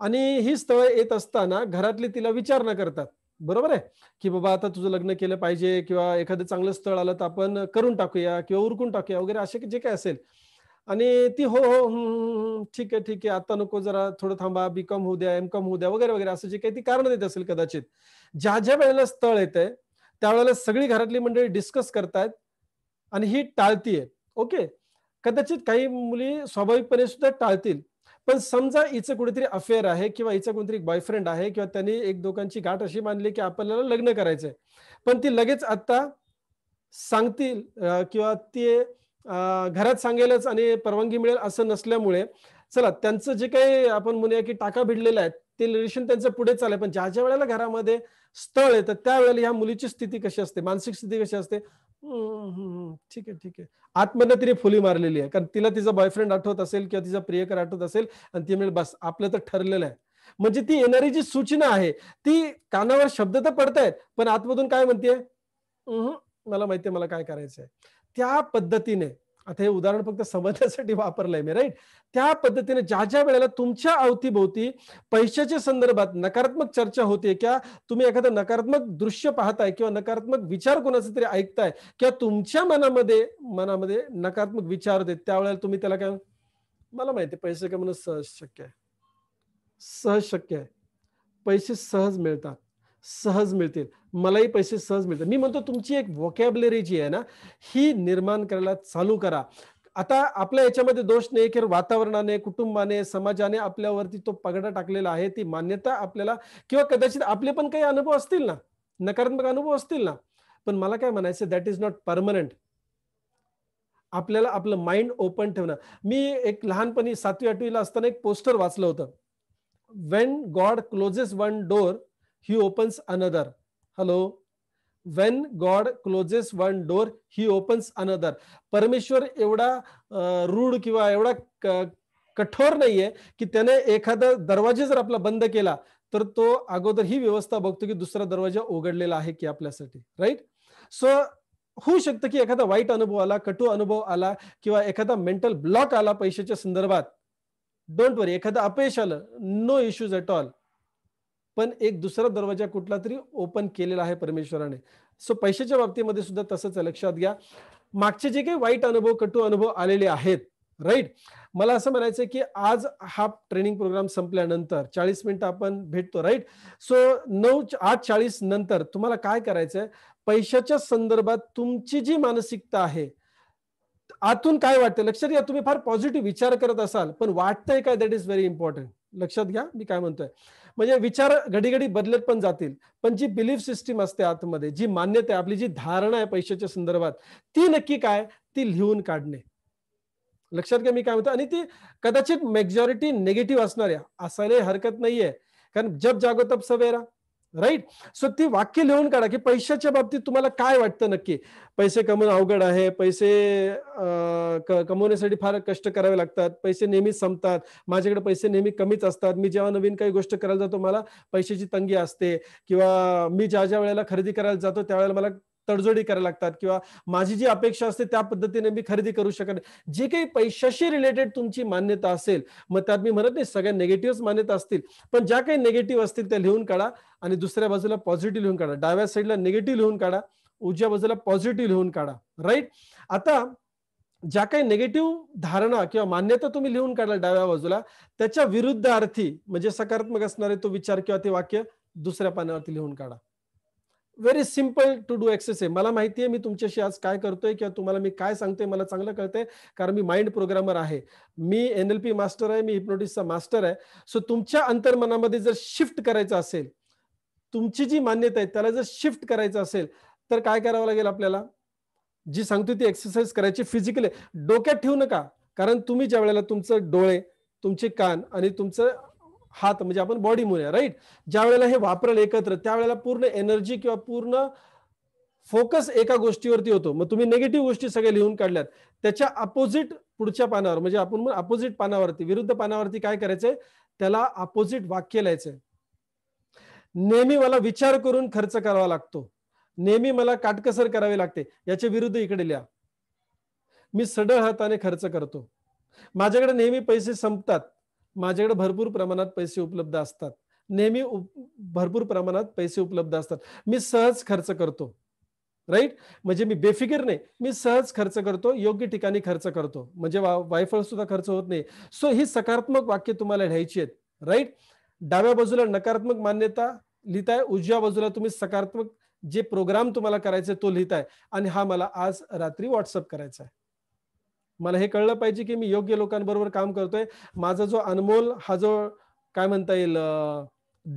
A: आणि ही स्थळ येत असताना घरातली तिला विचारणा करतात बरोबर आहे की बाबा आता तुझं लग्न केलं पाहिजे किंवा एखादं चांगलं स्थळ आलं तर आपण करून टाकूया किंवा उरकून टाकूया वगैरे असे जे काय असेल आणि ती हो हो ठीक आहे ठीक आहे आता नको जरा थोडं थांबा बी कॉम होऊ द्या एम कम होऊ द्या वगैरे वगैरे असं जे काही ती कारण देत असेल कदाचित ज्या ज्या वेळेला स्थळ येते त्यावेळेला सगळी घरातली मंडळी डिस्कस करतायत आणि ही टाळतीये ओके कदाचित काही मुली स्वाभाविकपणे सुद्धा टाळतील पण समजा हिचं कुठेतरी अफेअर आहे किंवा हिचं कोणतरी बॉयफ्रेंड आहे किंवा त्यांनी एक दोघांची गाठ अशी मानली की आपल्याला लग्न करायचंय पण ती लगेच आता सांगतील किंवा ती घरात सांगेलच आणि परवानगी मिळेल असं नसल्यामुळे चला त्यांचं जे काही आपण म्हणूया की टाका भिडलेला आहे ते रिलेशन त्यांचं पुढे चाललंय पण ज्या ज्या वेळेला घरामध्ये स्थळ आहे तर त्यावेळेला ह्या मुलीची स्थिती कशी असते मानसिक स्थिती कशी असते ठीक आहे ठीक आहे आतमध्ये तिने फुली मारलेली आहे कारण तिला तिचा बॉयफ्रेंड आठवत असेल किंवा तिचा प्रियकर आठवत असेल आणि ती म्हणजे बस आपलं तर ठरलेलं आहे म्हणजे ती येणारी जी सूचना आहे ती कानावर शब्द तर पडतायत पण आतमधून काय म्हणते मला माहितीये मला काय करायचंय त्या पद्धतीने आता हे उदाहरण फक्त समजण्यासाठी वापरलंय मी राईट त्या पद्धतीने ज्या ज्या वेळेला तुमच्या अवतीभोवती पैशाच्या संदर्भात नकारात्मक चर्चा होते किंवा तुम्ही एखादं नकारात्मक दृश्य पाहताय किंवा नकारात्मक विचार कोणाचा तरी ऐकताय किंवा तुमच्या मनामध्ये मनामध्ये नकारात्मक विचार होते त्यावेळेला तुम्ही त्याला काय मला माहिती पैसे काय म्हणून सहज शक्य आहे सहज शक्य आहे पैसे सहज मिळतात सहज मिळतील मलाही पैसे सहज मिळतात मी म्हणतो तुमची एक वॉकॅबलरी जी आहे ना ही निर्माण करायला चालू करा आता आपल्या याच्यामध्ये दोष नाही की वातावरणाने कुटुंबाने समाजाने आपल्यावरती तो पगडा टाकलेला आहे ती मान्यता आपल्याला किंवा कदाचित आपले पण काही अनुभव असतील ना नकारात्मक अनुभव असतील ना पण मला काय म्हणायचं दॅट इज नॉट परमनंट आपल्याला आपलं माइंड ओपन ठेवणं मी एक लहानपणी सातवी आठवीला असताना एक पोस्टर वाचलं होतं when God closes one door he opens another hello when God closes one door he opens another परमेश्वर एवढा रूढ किंवा एवढा कठोर नाहीये की त्याने एखादा दरवाजा जर आपला बंद केला तर तो अगोदर ही व्यवस्था बघतो की दुसरा दरवाजा उघडलेला आहे की आपल्यासाठी राईट सो होऊ शकतं की एखादा वाईट अनुभव आला कटू अनुभव आला किंवा एखादा मेंटल ब्लॉक आला पैशाच्या संदर्भात डोंट वरी एखादा अपयश आलं नो इश्यूज एट ऑल पण एक दुसरा दरवाजा कुठला तरी ओपन केलेला आहे परमेश्वराने सो पैशाच्या बाबतीमध्ये सुद्धा तसंच लक्षात घ्या मागचे जे काही वाईट अनुभव कटू अनुभव आलेले आहेत राईट मला असं म्हणायचं की आज हा ट्रेनिंग प्रोग्राम संपल्यानंतर चाळीस मिनिट आपण भेटतो राईट सो नऊ आठ चाळीस नंतर तुम्हाला काय करायचंय पैशाच्या संदर्भात तुमची जी मानसिकता आहे आतून काय वाटतं लक्षात घ्या तुम्ही फार पॉझिटिव्ह विचार करत असाल पण वाटतंय काय दॅट इज व्हेरी इम्पॉर्टंट लक्षात घ्या मी काय म्हणतोय म्हणजे विचार घडी घडी बदलत पण जातील पण जी बिलीफ सिस्टीम असते आतमध्ये जी मान्यता आहे आपली जी धारणा आहे पैशाच्या संदर्भात ती नक्की काय ती लिहून काढणे लक्षात घ्या मी काय म्हणतो आणि ती कदाचित मेजॉरिटी नेगेटिव्ह आहे असायलाही हरकत नाहीये कारण जब जागो तब सवेरा राईट सो ती वाक्य लिहून काढा की पैशाच्या बाबतीत तुम्हाला काय वाटतं नक्की पैसे कमवणं अवघड आहे पैसे कमवण्यासाठी फार कष्ट करावे लागतात पैसे नेहमीच संपतात माझ्याकडे पैसे नेहमी कमीच असतात मी जेव्हा नवीन काही गोष्ट करायला जातो मला पैशाची तंगी असते किंवा मी ज्या ज्या वेळेला खरेदी करायला जातो त्यावेळेला मला तडजोडी करायला लागतात किंवा माझी जी अपेक्षा असते त्या पद्धतीने मी खरेदी करू शकत जे काही पैशाशी रिलेटेड तुमची मान्यता असेल मग त्यात मी म्हणत नाही सगळ्या निगेटिव्ह मान्यता असतील पण ज्या काही निगेटिव्ह असतील त्या लिहून काढा आणि दुसऱ्या बाजूला पॉझिटिव्ह लिहून काढा डाव्या साईडला निगेटिव्ह लिहून काढा उजव्या बाजूला पॉझिटिव्ह लिहून काढा राईट आता ज्या काही निगेटिव्ह धारणा किंवा मान्यता तुम्ही लिहून काढला डाव्या बाजूला त्याच्या विरुद्ध अर्थी म्हणजे सकारात्मक असणारे तो विचार किंवा ते वाक्य दुसऱ्या पाण्यावरती लिहून काढा very simple to do exercise मला माहिती आहे मी तुमच्याशी आज काय करतोय किंवा तुम्हाला मी काय सांगतोय मला चांगलं कळतंय कारण मी माइंड प्रोग्रामर आहे मी एन एल पी मास्टर आहे मी हिप्नोटिस्टचा मास्टर आहे सो तुमच्या अंतर्मनामध्ये जर शिफ्ट करायचं असेल तुमची जी मान्यता आहे त्याला जर शिफ्ट करायचं असेल तर काय करावं लागेल आपल्याला जी सांगतो ती एक्सरसाइज करायची फिजिकली डोक्यात ठेवू नका कारण तुम्ही ज्या वेळेला तुमचं डोळे तुमचे कान आणि तुमचं हात म्हणजे आपण बॉडी म्हणूया राईट ज्या वेळेला हे वापरले एकत्र त्यावेळेला पूर्ण एनर्जी किंवा पूर्ण फोकस एका गोष्टीवरती होतो मग तुम्ही निगेटिव्ह गोष्टी सगळ्या लिहून काढल्यात त्याच्या अपोजिट पुढच्या पानावर म्हणजे आपण अपोजिट पानावरती विरुद्ध पानावरती काय करायचंय त्याला अपोजिट वाक्य लिहायचंय नेहमी मला विचार करून खर्च करावा लागतो नेहमी मला काटकसर करावी लागते याच्या विरुद्ध इकडे लिहा मी सडळ हाताने खर्च करतो माझ्याकडे नेहमी पैसे संपतात माझ्याकडे भरपूर प्रमाणात पैसे उपलब्ध असतात नेहमी भरपूर प्रमाणात पैसे उपलब्ध असतात मी सहज खर्च करतो राईट म्हणजे मी बेफिकीर नाही मी सहज खर्च करतो योग्य ठिकाणी खर्च करतो म्हणजे वा वायफळ सुद्धा खर्च होत नाही सो ही सकारात्मक वाक्य तुम्हाला लिहायची आहेत राईट डाव्या बाजूला नकारात्मक मान्यता लिहिताय उजव्या बाजूला तुम्ही सकारात्मक जे प्रोग्राम तुम्हाला करायचे तो लिहिताय आणि हा मला आज रात्री व्हॉट्सअप करायचा आहे मला हे कळलं पाहिजे की मी योग्य लोकांबरोबर काम करतोय माझा जो अनमोल हा जो काय म्हणता येईल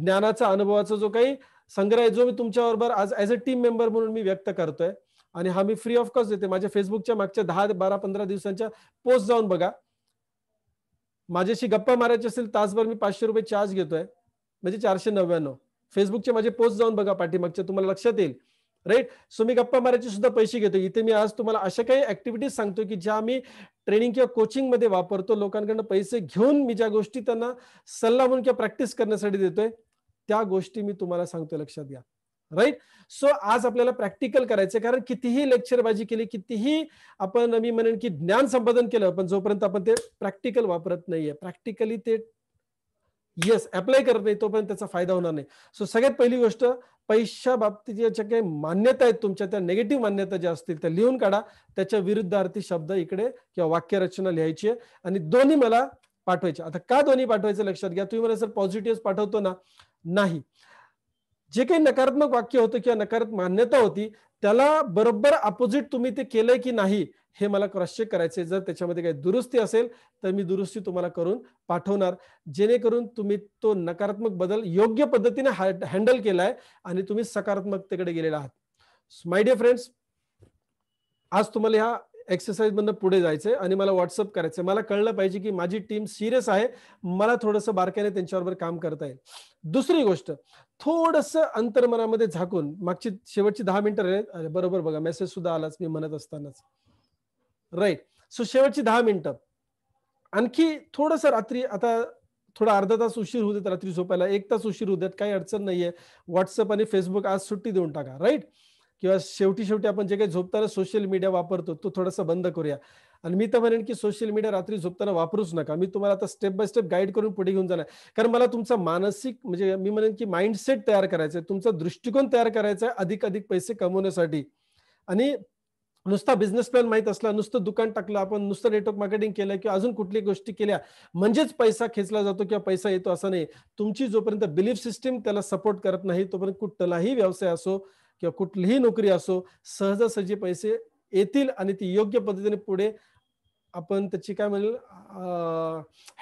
A: ज्ञानाचा अनुभवाचा जो काही संग्रह जो मी तुमच्याबरोबर आज ऍज अ टीम मेंबर म्हणून मी व्यक्त करतोय आणि हा मी फ्री ऑफ कॉस्ट देते माझ्या फेसबुकच्या मागच्या दहा बारा पंधरा दिवसांच्या पोस्ट जाऊन बघा माझ्याशी गप्पा मारायची असेल तासभर मी पाचशे रुपये चार्ज घेतोय म्हणजे चारशे नव्याण्णव फेसबुकचे माझे पोस्ट जाऊन बघा पाठीमागच्या तुम्हाला लक्षात येईल राईट सो मी गप्पा मारायचे सुद्धा पैसे घेतो इथे मी आज तुम्हाला अशा काही ऍक्टिव्हिटीज सांगतो की ज्या आम्ही ट्रेनिंग किंवा कोचिंग मध्ये वापरतो लोकांकडनं पैसे घेऊन मी ज्या गोष्टी त्यांना सल्ला म्हणून किंवा प्रॅक्टिस करण्यासाठी देतोय त्या गोष्टी मी तुम्हाला सांगतोय लक्षात घ्या राईट सो आज आपल्याला प्रॅक्टिकल करायचं कारण कितीही लेक्चरबाजी केली कितीही आपण मी म्हणेन की ज्ञान संपादन केलं पण जोपर्यंत आपण ते प्रॅक्टिकल वापरत नाहीये प्रॅक्टिकली ते येस अप्लाय करत नाही तोपर्यंत त्याचा फायदा होणार नाही सो सगळ्यात पहिली गोष्ट पैशा बाबतीत ज्या काही मान्यता आहेत तुमच्या त्या नेगेटिव्ह मान्यता ज्या असतील त्या लिहून काढा त्याच्या विरुद्धार्थी शब्द इकडे किंवा वाक्यरचना लिहायची आहे आणि दोन्ही मला पाठवायचे आता का दोन्ही पाठवायचं लक्षात घ्या तुम्ही मला सर पॉझिटिव्ह पाठवतो ना नाही जे काही नकारात्मक वाक्य होतं किंवा नकारात्मक मान्यता होती त्याला बरोबर अपोजिट तुम्ही ते केलंय की नाही हे मला क्रॉसचेक करायचे जर त्याच्यामध्ये काही दुरुस्ती असेल तर मी दुरुस्ती तुम्हाला करून पाठवणार जेणेकरून तुम्ही तो नकारात्मक बदल योग्य पद्धतीने हँडल केलाय आणि तुम्ही सकारात्मकतेकडे गेलेला आहात माय डिअर फ्रेंड्स आज तुम्हाला ह्या एक्सरसाइजमधनं पुढे जायचंय आणि मला व्हॉट्सअप करायचंय मला कळलं पाहिजे की माझी टीम सिरियस आहे मला थोडंसं बारक्याने त्यांच्याबरोबर काम करता येईल दुसरी गोष्ट थोडस अंतर्मनामध्ये झाकून मागची शेवटची दहा मिनिटं बरोबर बघा मेसेज सुद्धा आलाच मी म्हणत असतानाच राईट सो शेवटची दहा मिनिटं आणखी थोडस रात्री आता थोडा अर्धा तास उशीर होऊ देत रात्री झोपायला एक तास उशीर होऊ देत काही अडचण नाहीये व्हॉट्सअप आणि फेसबुक आज सुट्टी देऊन टाका राईट किंवा शेवटी शेवटी आपण जे काही झोपताना सोशल मीडिया वापरतो तो थोडासा बंद करूया आणि मी तर म्हणेन की सोशल मीडिया रात्री झोपताना वापरूच नका मी तुम्हाला आता स्टेप बाय स्टेप गाईड करून पुढे घेऊन जाणार कारण मला तुमचा मानसिक म्हणजे मी म्हणेन की माइंडसेट तयार करायचा आहे तुमचा दृष्टिकोन तयार करायचा आहे अधिक अधिक पैसे कमवण्यासाठी आणि नुसता बिझनेस प्लॅन माहीत असला नुसतं दुकान टाकलं आपण नुसतं नेटवर्क मार्केटिंग केलं किंवा अजून कुठली गोष्टी केल्या म्हणजेच पैसा खेचला जातो किंवा पैसा येतो असं नाही तुमची जोपर्यंत बिलीफ सिस्टीम त्याला सपोर्ट करत नाही तोपर्यंत कुठलाही व्यवसाय असो किंवा कुठलीही नोकरी असो सहजासहजी पैसे येतील आणि ती योग्य पद्धतीने पुढे आपण त्याची काय म्हणेल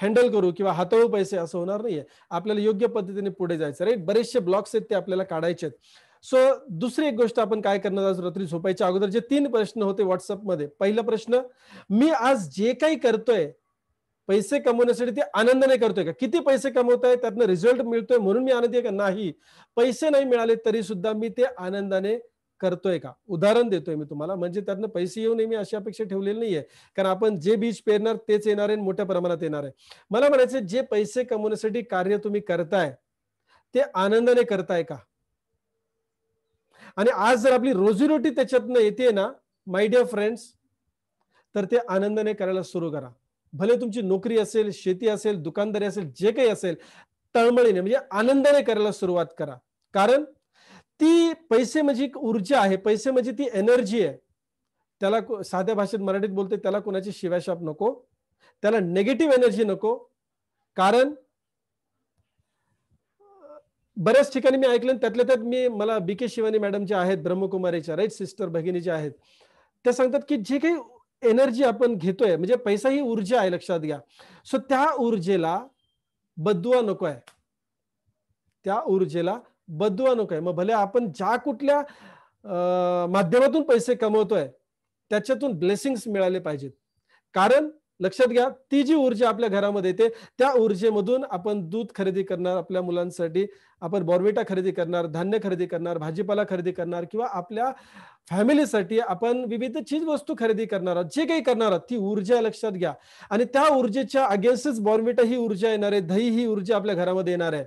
A: हँडल करू किंवा हाताळू पैसे असं होणार नाहीये आपल्याला योग्य पद्धतीने पुढे जायचं राईट बरेचसे ब्लॉक्स आहेत ते आपल्याला काढायचे आहेत सो दुसरी एक गोष्ट आपण काय करणार आज रात्री झोपायच्या अगोदर जे तीन प्रश्न होते व्हॉट्सअपमध्ये पहिला प्रश्न मी आज जे काही करतोय पैसे कमवण्यासाठी ते आनंदाने करतोय का किती पैसे कमवत आहे त्यातनं रिझल्ट मिळतोय म्हणून मी आनंदी आहे का नाही पैसे नाही मिळाले तरी सुद्धा मी ते आनंदाने करतोय का उदाहरण देतोय मी तुम्हाला म्हणजे त्यातनं पैसे येऊ नये मी अशी अपेक्षा ठेवलेली नाहीये कारण आपण जे बीज पेरणार तेच येणार आहे मोठ्या प्रमाणात येणार आहे मला म्हणायचं जे पैसे कमवण्यासाठी कार्य तुम्ही करताय ते आनंदाने करताय का आणि आज जर आपली रोजीरोटी त्याच्यातनं येते ना माय डिअर फ्रेंड्स तर ते आनंदाने करायला सुरू करा भले तुमची नोकरी असेल शेती असेल दुकानदारी असेल जे काही असेल तळमळीने म्हणजे आनंदाने करायला सुरुवात करा कारण ती पैसे म्हणजे ऊर्जा आहे पैसे म्हणजे ती एनर्जी आहे त्याला साध्या भाषेत मराठीत बोलते त्याला कोणाची शिवाशाप नको त्याला नेगेटिव्ह एनर्जी नको कारण बऱ्याच ठिकाणी मी ऐकलं त्यातल्या त्यात मी मला बी के शिवानी मॅडम जे आहेत ब्रह्मकुमारीच्या राईट सिस्टर भगिनी ज्या आहेत त्या सांगतात की जे काही एनर्जी आपण घेतोय म्हणजे पैसा ही ऊर्जा आहे लक्षात घ्या सो त्या ऊर्जेला बदुआ नको आहे त्या ऊर्जेला बदुआ नको आहे मग भले आपण ज्या कुठल्या माध्यमातून पैसे कमवतोय त्याच्यातून ब्लेसिंग्स मिळाले पाहिजेत कारण लक्षात घ्या ती जी ऊर्जा आपल्या घरामध्ये येते त्या ऊर्जेमधून आपण दूध खरेदी करणार आपल्या मुलांसाठी आपण बॉर्बिटा खरेदी करणार धान्य खरेदी करणार भाजीपाला खरेदी करणार किंवा आपल्या फॅमिलीसाठी आपण विविध चीज वस्तू खरेदी करणार आहोत जे काही करणार आहोत ती ऊर्जा लक्षात घ्या आणि त्या ऊर्जेच्या अगेन्स्टच बॉर्बिटा ही ऊर्जा येणार आहे दही ही ऊर्जा आपल्या घरामध्ये येणार आहे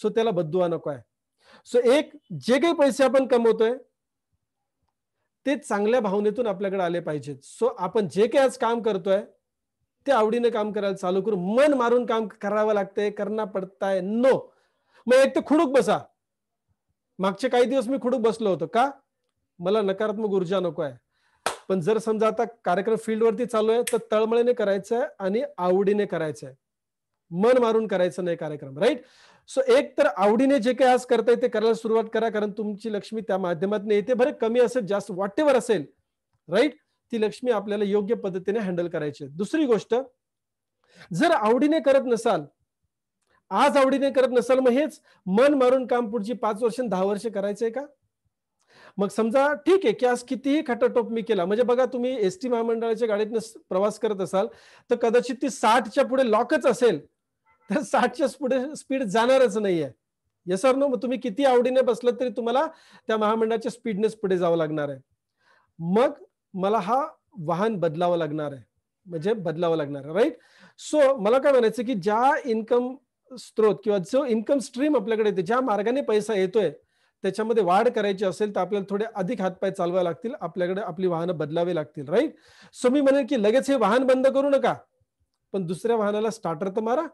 A: सो त्याला बद्दुआ नको आहे सो एक जे काही पैसे आपण कमवतोय ते चांगल्या भावनेतून आपल्याकडे आले पाहिजेत सो आपण जे काही आज काम करतोय ते आवडीने काम करायला चालू करू मन मारून काम करावं लागतंय करना पडताय नो मग एक तर खुडूक बसा मागचे काही दिवस मी खुडूक बसलो होतो का मला नकारात्मक ऊर्जा नको आहे पण जर समजा आता कार्यक्रम फील्डवरती चालू आहे तर तळमळीने करायचं आहे आणि आवडीने करायचं आहे मन मारून करायचं नाही कार्यक्रम राईट सो एक तर आवडीने जे काही आज करताय ते करायला सुरुवात करा कारण तुमची लक्ष्मी त्या माध्यमातून येते बरं कमी असेल जास्त वाटेवर असेल राईट ती लक्ष्मी आपल्याला योग्य पद्धतीने हँडल करायची दुसरी गोष्ट जर आवडीने करत नसाल आज आवडीने करत नसाल मग हेच मन मारून काम पुढची पाच वर्ष दहा वर्ष करायचंय का मग समजा ठीक आहे की आज कितीही खटाटोप मी केला म्हणजे बघा तुम्ही एस टी महामंडळाच्या गाडीतनं प्रवास करत असाल तर कदाचित ती साठच्या पुढे लॉकच असेल तर साठच्या पुढे स्पीड जाणारच नाहीये येस सर नो मग तुम्ही किती आवडीने बसलात तरी तुम्हाला त्या महामंडळाच्या स्पीडनेच पुढे जावं लागणार आहे मग मला हा वाहन बदलावं लागणार आहे म्हणजे बदलावं लागणार आहे राईट सो मला काय म्हणायचं की ज्या इन्कम स्त्रोत किंवा जो इन्कम स्ट्रीम आपल्याकडे येते ज्या मार्गाने पैसा येतोय त्याच्यामध्ये वाढ करायची असेल तर आपल्याला थोडे अधिक हातपाय चालवावे लागतील आपल्याकडे आपली वाहनं बदलावे लागतील राईट सो मी म्हणेन की लगेच हे वाहन बंद करू नका पण दुसऱ्या वाहनाला स्टार्टर तर मारा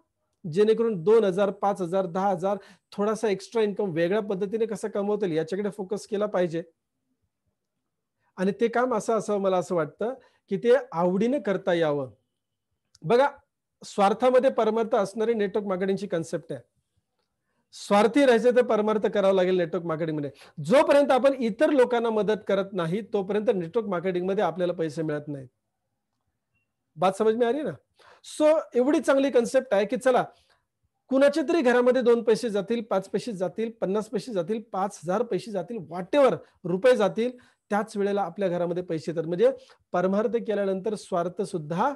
A: जेणेकरून दोन हजार पाच हजार दहा हजार थोडासा एक्स्ट्रा इन्कम वेगळ्या पद्धतीने कसा कमवता याच्याकडे फोकस केला पाहिजे आणि ते काम असं असावं मला असं वाटतं की ते आवडीने करता यावं बघा स्वार्थामध्ये परमार्थ असणारी नेटवर्क मार्केटिंगची कन्सेप्ट आहे स्वार्थी राहायचे तर परमार्थ करावं लागेल नेटवर्क मार्केटिंगमध्ये जोपर्यंत आपण इतर लोकांना मदत करत नाही तोपर्यंत नेटवर्क मार्केटिंगमध्ये आपल्याला पैसे मिळत नाहीत बात समज मी आली ना सो एवढी चांगली कन्सेप्ट आहे की चला कुणाच्या तरी घरामध्ये दोन पैसे जातील पाच पैसे जातील पन्नास पैसे जातील पाच हजार पैसे जातील वाटेवर रुपये जातील त्याच वेळेला आपल्या घरामध्ये पैसे येतात म्हणजे परमार्थ केल्यानंतर स्वार्थ सुद्धा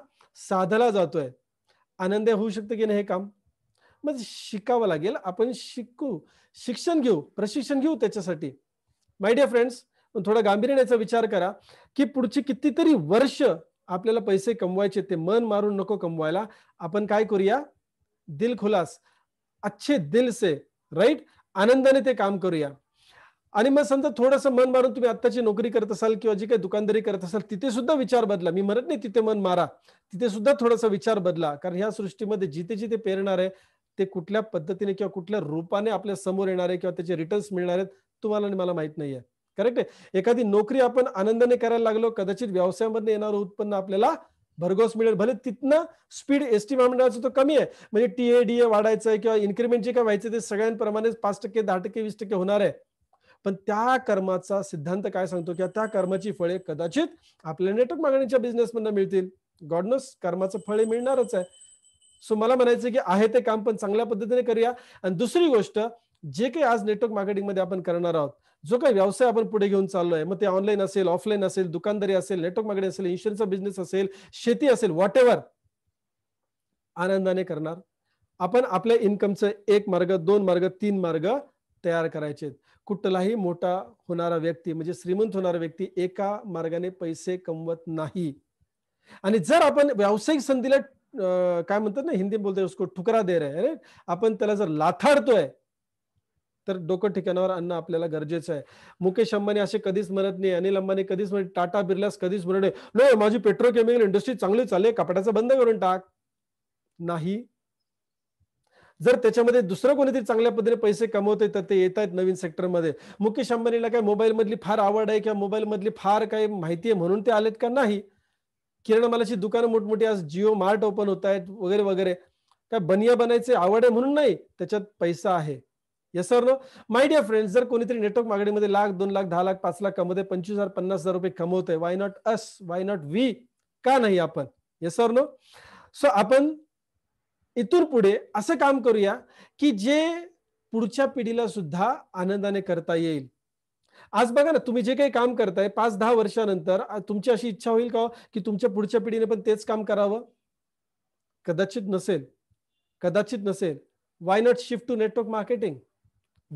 A: साधला जातोय आनंद होऊ शकतं की नाही हे काम मग शिकावं लागेल आपण शिकू शिक्षण घेऊ प्रशिक्षण घेऊ त्याच्यासाठी माय डिअर फ्रेंड्स थोडा गांभीर्याचा विचार करा की पुढची कितीतरी वर्ष आपल्याला पैसे कमवायचे ते मन मारून नको कमवायला आपण काय करूया दिल खुलास अच्छे दिल से राईट आनंदाने ते काम करूया आणि मग समजा थोडंसं मन मारून तुम्ही आत्ताची नोकरी करत असाल किंवा जी काही दुकानदारी करत असाल तिथे सुद्धा विचार बदला मी म्हणत नाही तिथे मन मारा तिथे सुद्धा थोडासा विचार बदला कारण ह्या सृष्टीमध्ये जिथे जिथे पेरणार आहे ते कुठल्या पद्धतीने किंवा कुठल्या रूपाने आपल्या समोर येणार आहे किंवा त्याचे रिटर्न्स मिळणार आहेत तुम्हाला आणि मला माहित नाहीये करेक्ट आहे एखादी नोकरी आपण आनंदाने करायला लागलो कदाचित व्यवसायामध्ये येणारं उत्पन्न आपल्याला भरघोस मिळेल भले तिथनं स्पीड एसटी महामंडळाचं तो कमी आहे म्हणजे डी ए वाढायचं आहे किंवा इन्क्रीमेंट जे काय व्हायचं ते सगळ्यांप्रमाणे पाच टक्के दहा टक्के वीस टक्के होणार आहे पण त्या कर्माचा सिद्धांत काय सांगतो किंवा त्या कर्माची फळे कदाचित आपल्या नेटवर्क मागणीच्या बिझनेसमधनं मिळतील गॉडनस कर्माचं फळे मिळणारच आहे सो मला म्हणायचं की आहे ते काम पण चांगल्या पद्धतीने करूया आणि दुसरी गोष्ट जे काही आज नेटवर्क मार्केटिंगमध्ये आपण करणार आहोत जो काही व्यवसाय आपण पुढे घेऊन चाललोय मग ते ऑनलाईन असेल ऑफलाईन असेल दुकानदारी असेल नेटवर्क मार्केटिंग असेल इन्शुरन्सचा बिझनेस असेल शेती असेल वॉट एव्हर आनंदाने करणार आपण आपल्या इन्कमचं एक मार्ग दोन मार्ग तीन मार्ग तयार करायचे कुठलाही मोठा होणारा व्यक्ती म्हणजे श्रीमंत होणारा व्यक्ती एका मार्गाने पैसे कमवत नाही आणि जर आपण व्यावसायिक संधीला काय म्हणतात ना हिंदी बोलतोय उसको ठुकरा दे रहे अरे आपण त्याला जर लाथाडतोय तर डोकं ठिकाणावर अन्न आपल्याला गरजेचं आहे मुकेश अंबानी असे कधीच म्हणत नाही अनिल अंबानी कधीच म्हणत टाटा बिर्लास कधीच म्हणत नाही माझी पेट्रोकेमिकल इंडस्ट्री चांगली चालली कपड्याचा बंद करून टाक नाही जर त्याच्यामध्ये दुसरं कोणीतरी चांगल्या पद्धतीने पैसे कमवते तर ते येत आहेत नवीन सेक्टरमध्ये मुकेश अंबानीला काय मोबाईल मधली फार आवड आहे किंवा मधली फार काही माहिती आहे म्हणून ते आलेत का नाही किरण मालाची दुकानं मोठमोठी आज जिओ मार्ट ओपन होत आहेत वगैरे वगैरे काय बनिया बनायचे आवड आहे म्हणून नाही त्याच्यात पैसा आहे yes sir no my dear friends जर कोणीतरी नेटवर्क मागणीमध्ये लाख दोन लाख दहा लाख पाच लाख कमवते पंचवीस हजार पन्नास हजार रुपये कमवतोय why not us why not we का नाही आपण येस सर नो सो आपण इथून पुढे असं काम करूया की जे पुढच्या पिढीला सुद्धा आनंदाने करता येईल आज बघा ना तुम्ही जे काही काम करताय पाच दहा वर्षानंतर तुमची अशी इच्छा होईल का हो की तुमच्या पुढच्या पिढीने पण तेच काम करावं कदाचित नसेल कदाचित नसेल why not shift to network marketing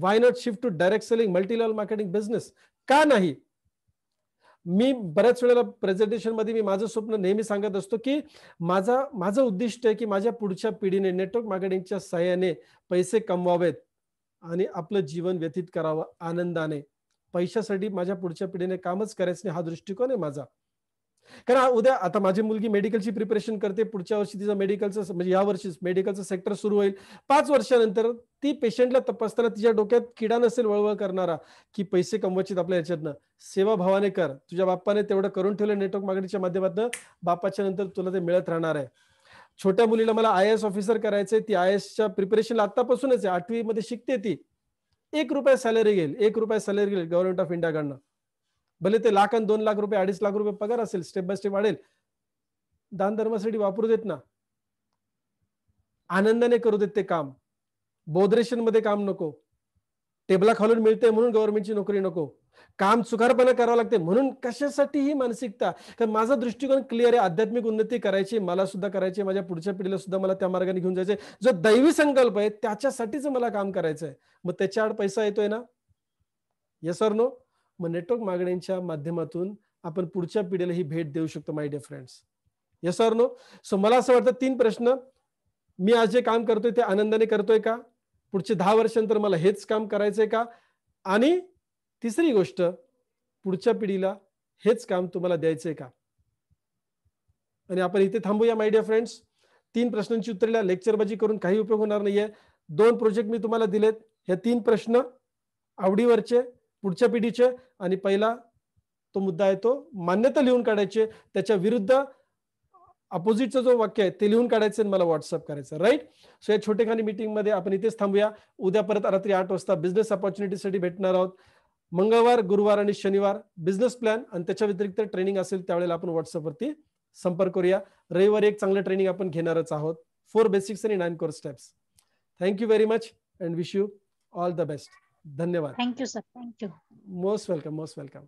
A: why not shift to direct selling multi level marketing business का नाही मी बऱ्याच वेळेला प्रेझेंटेशनमध्ये मी माझं स्वप्न नेहमी सांगत असतो की माझा माझं उद्दिष्ट आहे की माझ्या पुढच्या पिढीने नेटवर्क मार्केटिंगच्या सहाय्याने पैसे कमवावेत आणि आपलं जीवन व्यतीत करावं आनंदाने पैशासाठी माझ्या पुढच्या पिढीने कामच करायचं नाही हा दृष्टिकोन आहे माझा कारण उद्या आता माझी मुलगी मेडिकलची प्रिपरेशन करते पुढच्या वर्षी तिचं मेडिकलचं म्हणजे या वर्षी मेडिकलचं सेक्टर सुरू होईल पाच वर्षानंतर ती पेशंटला तपासताना तिच्या डोक्यात किडा नसेल वळवळ करणारा की पैसे कमवचित आपल्या याच्यातनं सेवा भावाने कर तुझ्या बाप्पाने तेवढं करून ठेवलं नेटवर्क मागणीच्या माध्यमातून बापाच्या नंतर तुला ते मिळत राहणार आहे छोट्या मुलीला मला आय एस ऑफिसर करायचंय ती आय एसच्या प्रिपरेशनला आतापासूनच आहे मध्ये शिकते ती एक रुपया सॅलरी घेईल एक रुपया सॅलरी घेईल गव्हर्नमेंट ऑफ इंडियाकडनं भले ते लाख आणि दोन लाख रुपये अडीच लाख रुपये पगार असेल स्टेप बाय स्टेप वाढेल धर्मासाठी वापरू देत ना आनंदाने करू देत ते काम बोधरेशन मध्ये काम नको टेबला खालून मिळते म्हणून गव्हर्नमेंटची नोकरी नको काम चुकारपणा करावं लागते म्हणून कशासाठी ही मानसिकता कारण माझा दृष्टिकोन क्लिअर आहे आध्यात्मिक उन्नती करायची मला सुद्धा करायची माझ्या पुढच्या पिढीला सुद्धा मला त्या मार्गाने घेऊन जायचंय जो दैवी संकल्प आहे त्याच्यासाठीच मला काम करायचंय मग त्याच्या आड पैसा येतोय ना येस नो मग नेटवर्क मागण्यांच्या माध्यमातून आपण पुढच्या पिढीला ही भेट देऊ शकतो my dear friends yes or no so मला असं वाटतं तीन प्रश्न मी आज जे काम करतोय ते आनंदाने करतोय का पुढचे दहा वर्षांतर मला हेच काम करायचंय का आणि तिसरी गोष्ट पुढच्या पिढीला हेच काम तुम्हाला द्यायचंय का आणि आपण इथे थांबूया माय डिअर फ्रेंड्स तीन प्रश्नांची उत्तरेला लेक्चरबाजी करून काही उपयोग होणार नाहीये दोन प्रोजेक्ट मी तुम्हाला दिलेत हे तीन प्रश्न आवडीवरचे पुढच्या पिढीचे आणि पहिला तो मुद्दा आहे तो मान्यता लिहून काढायचे त्याच्या विरुद्ध अपोजिटचं जो वाक्य आहे ते लिहून काढायचं आणि मला व्हॉट्सअप करायचं राईट सो या छोटेखानी मिटिंगमध्ये आपण इथेच थांबूया उद्या परत रात्री आठ वाजता बिझनेस अपॉर्च्युनिटीसाठी भेटणार आहोत मंगळवार गुरुवार आणि शनिवार बिझनेस प्लॅन आणि त्याच्या व्यतिरिक्त ट्रेनिंग असेल त्यावेळेला आपण व्हॉट्सअपवरती संपर्क करूया रविवारी एक चांगलं ट्रेनिंग आपण घेणारच आहोत फोर बेसिक्स आणि nine core steps thank you very much and wish you all the best धन्यवाद thank you sir thank you most welcome most welcome